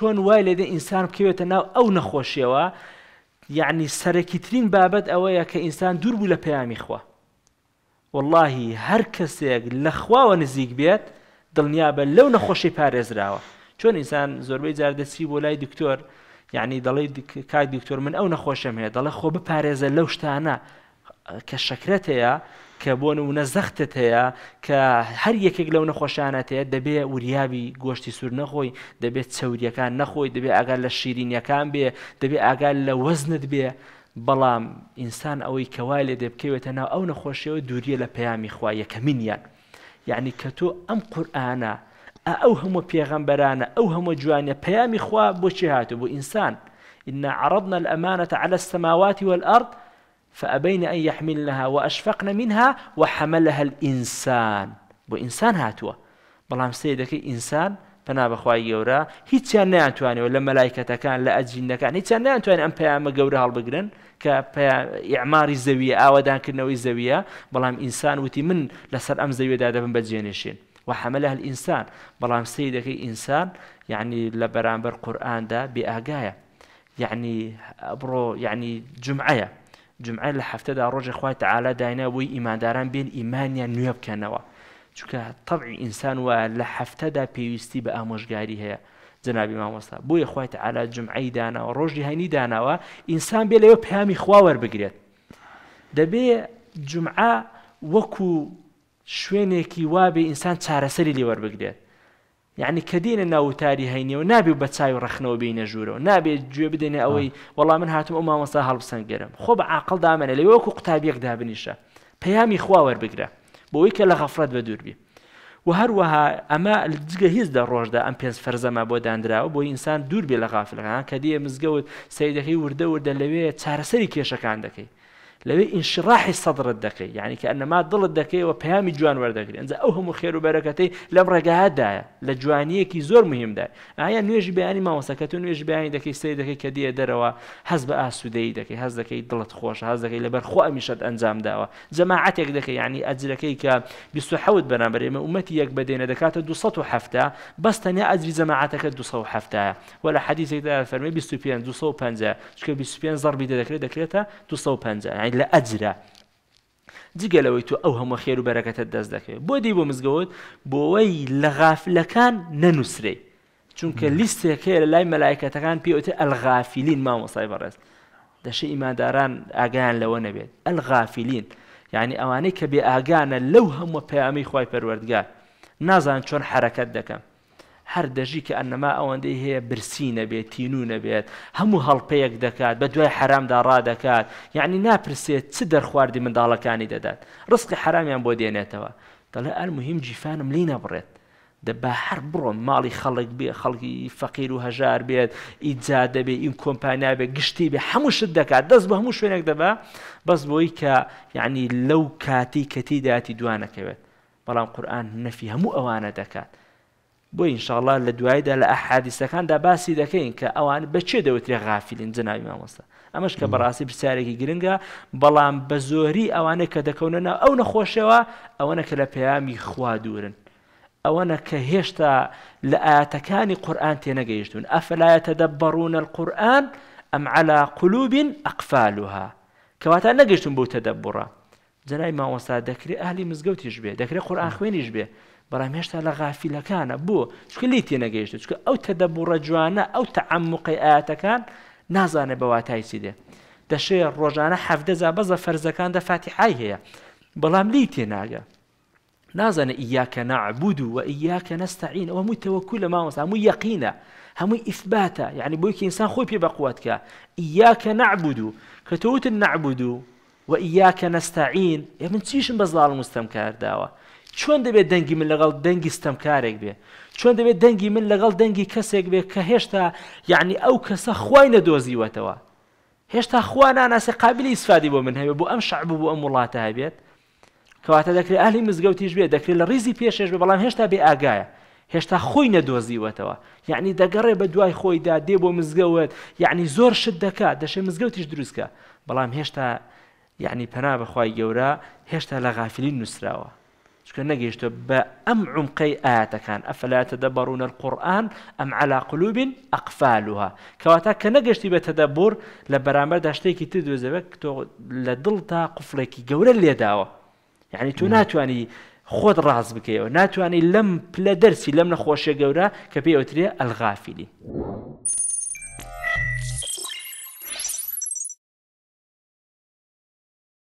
چۆن وای لێدە ئینسان بکەوێتە ناو ئەو نەخۆشیەوە یعنی سەرەکیترین بابەت ئەوەیە کە ئینسان دوور بوو لە پەیامی خوا واللهی هەر کەسێک لە خواوە نزیک بێت دڵنیا بە لەو نەخۆشی پارێزراوە چۆن ئینسان زۆربەی جار دەچی بۆ لای دکتۆر یعنی دەڵی کاک دکتۆر من ئەو نەخۆشەم هەیە دەڵێ خۆ بپارێزە لەو شتانە کە شەکرەت هەیە کە بۆن و نەزەختت هەیە کە هەر یەکێک لەو نەخۆشانەت هەیە دەبێ وریابی گۆشتی سوور نەخۆی دەبێت چەوریەکان نەخۆی دەبێت ئەگەر لە شیرینیەکان بێ دەبێت ئاگال لە وەزنت بێ بەڵام ئینسان ئەوەی کەوای لێ دەبکەوێتە ناو ئەو نەخۆشیەوە دووریە لە پەیامی خوا یەکەمینیان یعنی کە تۆ ئەم قورآانە ئەو هەموو پێغەمبەرانە ئەو هەموو جوانە پەیامی خوا بۆچی هاتو بۆ ئینسان إن عرضنا الأمانة على السماوات والأرض فأبين أن يحملنها وأشفقن منها وحملها الإنسان وإنسان هاتوا بۆ ئینسان هاتووە بەڵام سێ دەکەی ئینسان پنا بەخوای گەورە هیچیان ناتوانێتەوە لە مەلایکەتەکان لە ئەجینەکان أم بيعم ئەم هالبقرن گەورە إعمار الزاوية أو زەویە ئاوادانکردنەوەی زەویە بەڵام إنسان وتي من لسر أم زاوية زەویێدا دەبم بەجێنێشین وحملها الإنسان بەڵام سيدك إنسان يعني لبرامبر قرآن بەرامبەر قورآاندا يعني أبرو يعني جمعية جمعە لە هەفتەدا ڕۆژی خخوای تەعالا داینە بووی ئیمانداران بێن ئیمانیان نوێ بکەنەوە چونکە تەبعی ئینسان وە لە هەفتەدا پێویستی بە ئامۆژگاری هەیە جنابی مامۆستا بۆیە خخوای تەعالا جمعی داناوە ڕۆژی هەنی داناوە ئینسان بێ لەوە پامی خواوە بگرێت دەبێ جمعە وەکو شوێنێکی وابێ ئینسان چارەسەری لێوەربگرێت یعنی کە دێنە ناوتاری هەینەوە نابێ بە چاوی ڕخنەوە بینە ژوورەوە نابێت گوێ بدێنێ ئەوەی وەڵام من هاتم ئەو مامەسا هەڵبسەنگەرم خۆ بە عقل دامەنە لەوێ وەکو قوتابیەک دابنیشە پەیامی خواوەربگرە بۆەوەی کە لە غەفرەت بە دوور بێ و هەروەها ئەمە جگە هیچ دە ڕۆژدا ئەم پێنج فەرزەما بۆ دانراوە بۆ ئینسان دوور بێ لە غافلەکان کە دیە مزگەوت سیدەکەی وردە وردە لەوێ چارەسەری کێشەکان دەکەی لوي انشراح الصدر الدكي يعني كأن ما ضل الدقي وبيام جوان وردكي أنزا أوهم أهم الخير وبركته لم رجع هذا لجوانية كي زور مهم ده آية يعني نيجي بعاني ما وسكت نيجي بعاني دكي يصير دكي كدي يدري و حزب أسودي دك حزب دك يضلت خوش حزب دك لبر خوا مشت أنزام ده و جماعة يك يعني أجر كي ك بيستحوذ بنبري من أمتي يك بدينا دكات دوسط وحفتة بس تاني أجر جماعتك دوسط وحفتة ولا حديث يقدر فرمي بيستبيان دوسط وحنزة شو كبيستبيان ضرب يدك لدك لتها دوسط وحنزة يعني ڕزقی لە ئەجرە جگەلەوەی تو ئەو هەموو خێر و بەرەکەتە دەست دەکەوێت بۆ دی بۆ مزگەوت بۆەوەی لە غافلەکان نەنووسری چونکە لیستێکەیە لە لای مەلایکەتەکان پێوتێ ئەلغافیلین مامۆسای بەڕێز دەشە ئیمانداران ئاگیان لەوە نەبێت ئەلغافیلین یعنی ئەوانەی کە بێ ئاگانە لەو هەموو پەیامی خی پەروەردگار نازان چۆن حرەکەت دەکەم هەر دەژی کە ئەنەما ئەوەندەی هەیە برسی نەبێت تینوو نەبێت هەموو هەڵپەیەک دەکات بە دوای حرامدا ڕادەکات یعنی ناپرسێت چ دەرخواردی منداڵەکانی دەدات ڕستقی حرامیان بۆ دێنێتەوە دەڵێ مهم جیفانم لی نەبڕێت دەبا هەر بڕۆم ماڵی خەڵک بێ خەڵکی فەقیر و هەژار بێت ئیجا دەبێ این کۆمپانیا بێ گشتی بێ هەمووشت دەکات دەست بە هەموو شوێنێک دەبا بەس بۆی کە یعنی لەو کاتی کەتی داتی دوانەکەوێت بەڵام قورآن نەفی هەموو ئەوانە دەکات بۆ ئینشاءله لە دوایدا لە ئەحادیسەکاندا باسی دەکەین کە ئەوان بەچێ دەوترێ غافلین جناوی مامۆستا ئەمەش کە بەڕاستی پرسیارێکی گرنگە بەڵام بە زۆری ئەوانە کە دەکەونەنا ئەو نەخۆشەوە ئەوەنە کە لە پەیامی خوا دوورن ئەوەنە کە هێشتا لە ئاەتەکانی قورآان تێنەگەیشتون ئەفلایەتە دەبڕونە القورآن ئەم علا قلوبین ئەقفالوها کەواتە نەگەشتون بۆ تەدەبڕە جنای ماوەستا دەکرێت ئەهلی مزگەوتیش بێ دەکرێت قورآان خوێنیش بێ بەڵام هێشتا لە غافیلەکانە بوو چکە لی تێنەگەیشت چکە ئەو تەدەبووڕە جوانە ئەو تەعمموقی ئاەتەکان نازانێت بەواتایسی دێ دەشێ ڕۆژانە حەفدەزا بەزە فەرزەکان دەفاتیحای هەیە بلام لیتی نگه نازانە ایاک نعبدو و ایاک نستعین ئەوە مووی تەوەکو ما ماوەسا همون یقینه هەمووی اثباته یعنی بۆیکی ئینسان خۆی پێ بەقواتکە ئیاکە نعبود و کە نعبد نعبود و و ئیاکە نستعین من چیشم بە مستمکار مستەم چۆن دەبێت دەنگی من لەگەڵ دەنگی ستەمکارێک بێ چۆن دەبێت دەنگی من لەگەڵ دەنگی کەسێک بێ کە هێشتا یعنی ئەو کەسە خوای نەدۆزیوەتەوە هێشتا خوا ناناسە قابلی ئیسفادی بۆ من هەبێ بۆ ئەم شعب بۆ ئەم وڵاتە هەبێت کەواتە دەکرێت ئالی مزگەوتیش بێ دەکرێت لە ریزی پێشێش بێ بەڵام هێشتا بێ ئاگایە هێشتا خۆی نەدۆزیوەتەوە یعنی دەگەڕێ بە دوای خۆیدا دێ بۆ مزگەوت یعنی زۆر شت دەکات دەشێ مزگەوتیش دروستکە بەڵام هێشتا یعنی پەنا بەخوای گەورە هێشتا لە غافلین نووسراوە چکە نەگەیشتە بە عمقي عمقەی ئاەتەکان ئەفلاتە دەبڕونە قورآن ئەم علا قلوبین ئەقفالوها کەواتا کە نەگەشتی بە تەدەبور لە بەرامبەر داشتێکی تر دوێزەوە تۆ لە دڵ تا قفلێکی گەورە لێداوە یعنی تو ناتوانانی خۆت ڕاز بکەیەوە ناتوانانی لەم لم دەرسی لەم نەخۆشیە گەورە کە پێی